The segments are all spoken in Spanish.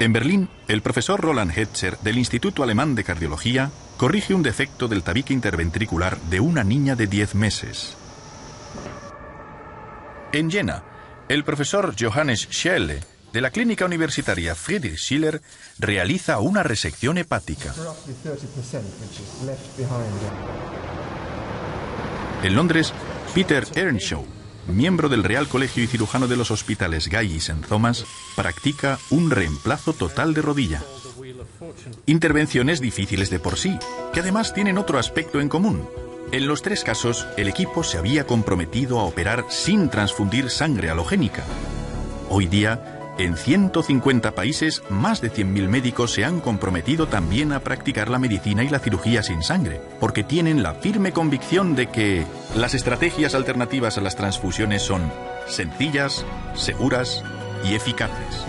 En Berlín, el profesor Roland Hetzer del Instituto Alemán de Cardiología corrige un defecto del tabique interventricular de una niña de 10 meses. En Jena, el profesor Johannes Schelle de la clínica universitaria Friedrich Schiller realiza una resección hepática. En Londres, Peter Earnshaw miembro del Real Colegio y cirujano de los hospitales Gallis en Senzomas, practica un reemplazo total de rodilla. Intervenciones difíciles de por sí, que además tienen otro aspecto en común. En los tres casos, el equipo se había comprometido a operar sin transfundir sangre halogénica. Hoy día, en 150 países, más de 100.000 médicos se han comprometido también a practicar la medicina y la cirugía sin sangre, porque tienen la firme convicción de que las estrategias alternativas a las transfusiones son sencillas, seguras y eficaces.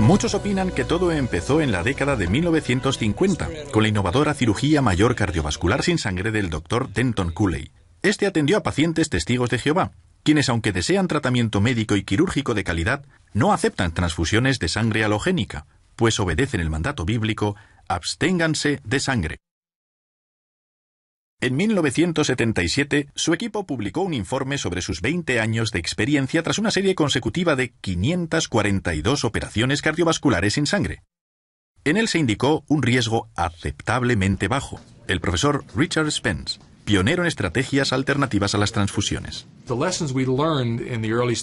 Muchos opinan que todo empezó en la década de 1950, con la innovadora cirugía mayor cardiovascular sin sangre del doctor Denton Cooley. Este atendió a pacientes testigos de Jehová, quienes aunque desean tratamiento médico y quirúrgico de calidad, no aceptan transfusiones de sangre halogénica, pues obedecen el mandato bíblico, absténganse de sangre. En 1977, su equipo publicó un informe sobre sus 20 años de experiencia tras una serie consecutiva de 542 operaciones cardiovasculares sin sangre. En él se indicó un riesgo aceptablemente bajo. El profesor Richard Spence pionero en estrategias alternativas a las transfusiones.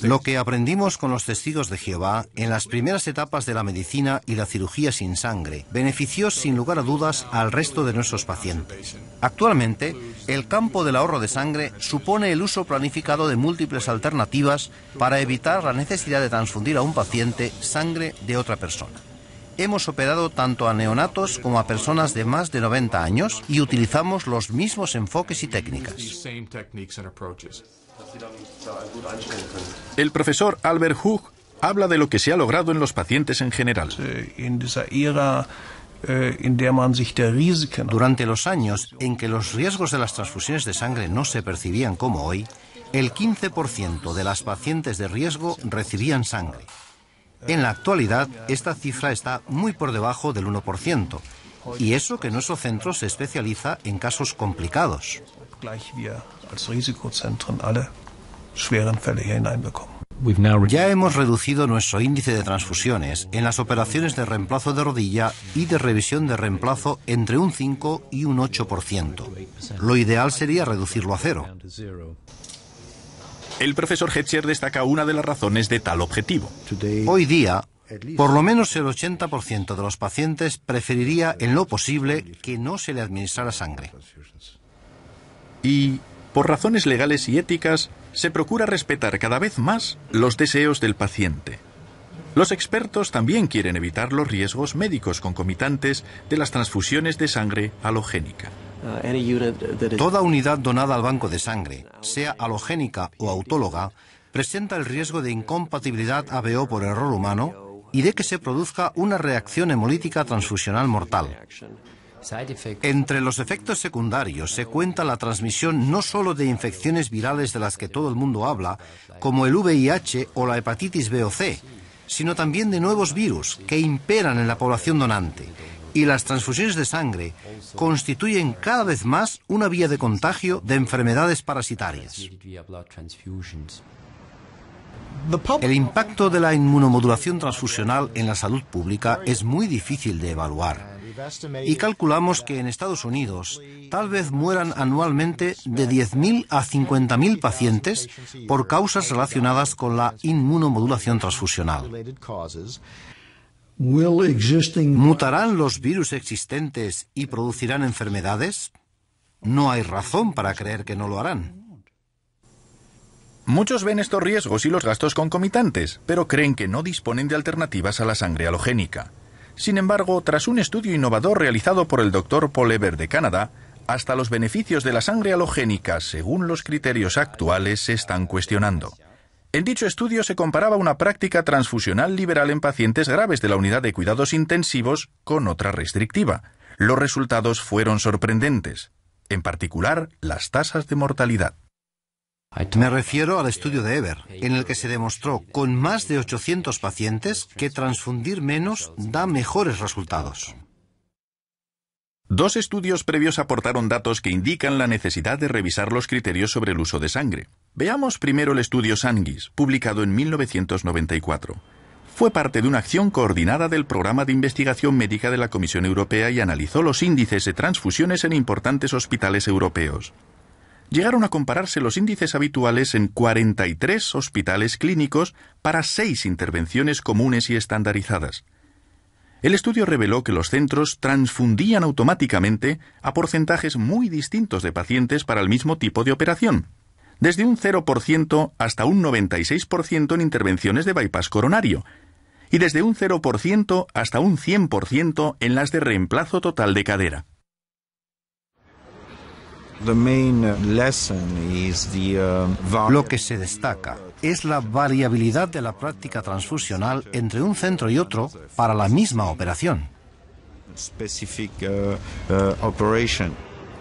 Lo que aprendimos con los testigos de Jehová en las primeras etapas de la medicina y la cirugía sin sangre benefició sin lugar a dudas al resto de nuestros pacientes. Actualmente, el campo del ahorro de sangre supone el uso planificado de múltiples alternativas para evitar la necesidad de transfundir a un paciente sangre de otra persona hemos operado tanto a neonatos como a personas de más de 90 años y utilizamos los mismos enfoques y técnicas. El profesor Albert Hug habla de lo que se ha logrado en los pacientes en general. Durante los años en que los riesgos de las transfusiones de sangre no se percibían como hoy, el 15% de las pacientes de riesgo recibían sangre. En la actualidad, esta cifra está muy por debajo del 1%, y eso que nuestro centro se especializa en casos complicados. Ya hemos reducido nuestro índice de transfusiones en las operaciones de reemplazo de rodilla y de revisión de reemplazo entre un 5 y un 8%. Lo ideal sería reducirlo a cero. El profesor Hetcher destaca una de las razones de tal objetivo. Hoy día, por lo menos el 80% de los pacientes preferiría en lo posible que no se le administrara sangre. Y, por razones legales y éticas, se procura respetar cada vez más los deseos del paciente. Los expertos también quieren evitar los riesgos médicos concomitantes de las transfusiones de sangre halogénica. Eh, Toda unidad donada al banco de sangre, sea halogénica o autóloga, presenta el riesgo de incompatibilidad ABO por error humano y de que se produzca una reacción hemolítica transfusional mortal. Entre los efectos secundarios se cuenta la transmisión no solo de infecciones virales de las que todo el mundo habla, como el VIH o la hepatitis B o C, sino también de nuevos virus que imperan en la población donante y las transfusiones de sangre constituyen cada vez más una vía de contagio de enfermedades parasitarias. El impacto de la inmunomodulación transfusional en la salud pública es muy difícil de evaluar y calculamos que en Estados Unidos tal vez mueran anualmente de 10.000 a 50.000 pacientes por causas relacionadas con la inmunomodulación transfusional. ¿Mutarán los virus existentes y producirán enfermedades? No hay razón para creer que no lo harán. Muchos ven estos riesgos y los gastos concomitantes, pero creen que no disponen de alternativas a la sangre halogénica. Sin embargo, tras un estudio innovador realizado por el doctor Paul de Canadá, hasta los beneficios de la sangre halogénica, según los criterios actuales, se están cuestionando. En dicho estudio se comparaba una práctica transfusional liberal en pacientes graves de la unidad de cuidados intensivos con otra restrictiva. Los resultados fueron sorprendentes, en particular las tasas de mortalidad. Me refiero al estudio de Eber, en el que se demostró con más de 800 pacientes que transfundir menos da mejores resultados. Dos estudios previos aportaron datos que indican la necesidad de revisar los criterios sobre el uso de sangre. Veamos primero el estudio SANGUIS, publicado en 1994. Fue parte de una acción coordinada del Programa de Investigación Médica de la Comisión Europea y analizó los índices de transfusiones en importantes hospitales europeos. Llegaron a compararse los índices habituales en 43 hospitales clínicos para seis intervenciones comunes y estandarizadas. El estudio reveló que los centros transfundían automáticamente a porcentajes muy distintos de pacientes para el mismo tipo de operación desde un 0% hasta un 96% en intervenciones de bypass coronario y desde un 0% hasta un 100% en las de reemplazo total de cadera. Uh, Lo que se destaca es la variabilidad de la práctica transfusional entre un centro y otro para la misma operación. Uh, uh,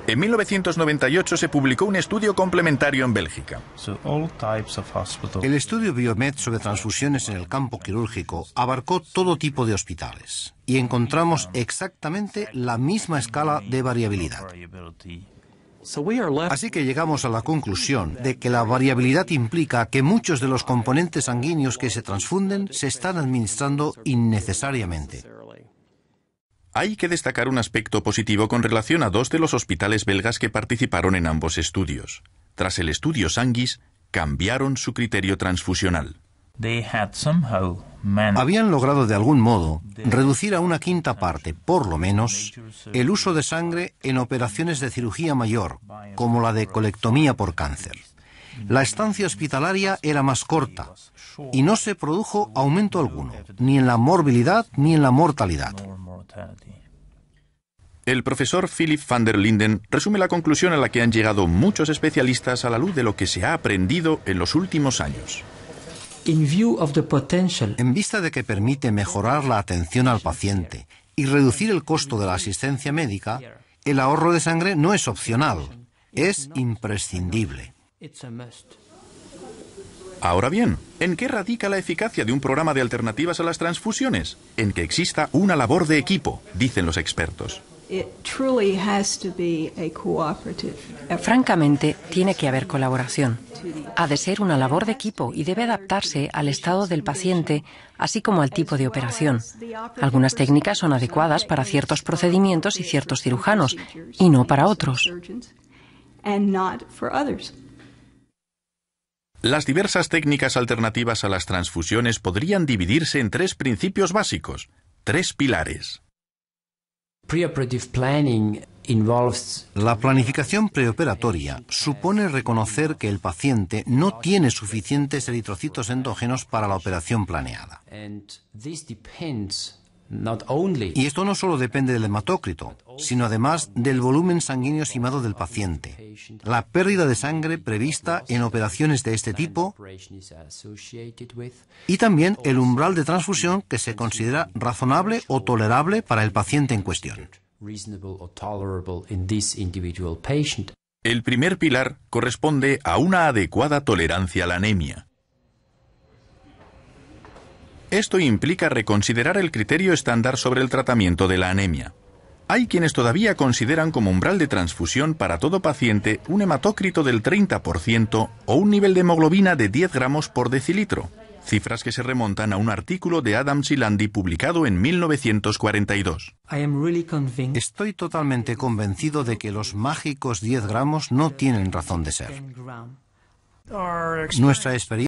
en 1998 se publicó un estudio complementario en Bélgica. El estudio Biomed sobre transfusiones en el campo quirúrgico abarcó todo tipo de hospitales y encontramos exactamente la misma escala de variabilidad. Así que llegamos a la conclusión de que la variabilidad implica que muchos de los componentes sanguíneos que se transfunden se están administrando innecesariamente. Hay que destacar un aspecto positivo con relación a dos de los hospitales belgas que participaron en ambos estudios. Tras el estudio Sanguis, cambiaron su criterio transfusional. Habían logrado de algún modo reducir a una quinta parte, por lo menos, el uso de sangre en operaciones de cirugía mayor, como la de colectomía por cáncer. La estancia hospitalaria era más corta y no se produjo aumento alguno, ni en la morbilidad ni en la mortalidad. El profesor Philip van der Linden resume la conclusión a la que han llegado muchos especialistas a la luz de lo que se ha aprendido en los últimos años. En vista de que permite mejorar la atención al paciente y reducir el costo de la asistencia médica, el ahorro de sangre no es opcional, es imprescindible. Ahora bien, ¿en qué radica la eficacia de un programa de alternativas a las transfusiones? En que exista una labor de equipo, dicen los expertos. Francamente, tiene que haber colaboración. Ha de ser una labor de equipo y debe adaptarse al estado del paciente, así como al tipo de operación. Algunas técnicas son adecuadas para ciertos procedimientos y ciertos cirujanos, y no para otros. Las diversas técnicas alternativas a las transfusiones podrían dividirse en tres principios básicos, tres pilares. La planificación preoperatoria supone reconocer que el paciente no tiene suficientes eritrocitos endógenos para la operación planeada. Y esto no solo depende del hematócrito, sino además del volumen sanguíneo estimado del paciente. La pérdida de sangre prevista en operaciones de este tipo y también el umbral de transfusión que se considera razonable o tolerable para el paciente en cuestión. El primer pilar corresponde a una adecuada tolerancia a la anemia. Esto implica reconsiderar el criterio estándar sobre el tratamiento de la anemia. Hay quienes todavía consideran como umbral de transfusión para todo paciente un hematócrito del 30% o un nivel de hemoglobina de 10 gramos por decilitro, cifras que se remontan a un artículo de Adam Silandi publicado en 1942. Estoy totalmente convencido de que los mágicos 10 gramos no tienen razón de ser. Nuestra experiencia